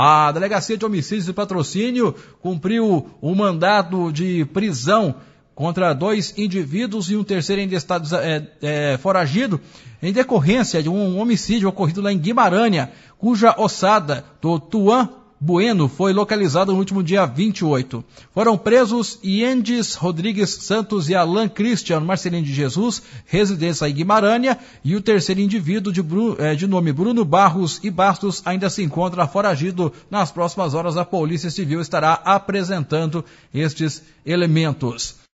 A Delegacia de Homicídios e Patrocínio cumpriu um mandado de prisão contra dois indivíduos e um terceiro ainda está é, é, foragido em decorrência de um homicídio ocorrido lá em Guimarães, cuja ossada do Tuan Bueno foi localizado no último dia 28. Foram presos Iendes Rodrigues Santos e Alain Christian Marcelino de Jesus, residência em Guimarães, e o terceiro indivíduo de, eh, de, nome Bruno Barros e Bastos ainda se encontra foragido. Nas próximas horas, a Polícia Civil estará apresentando estes elementos.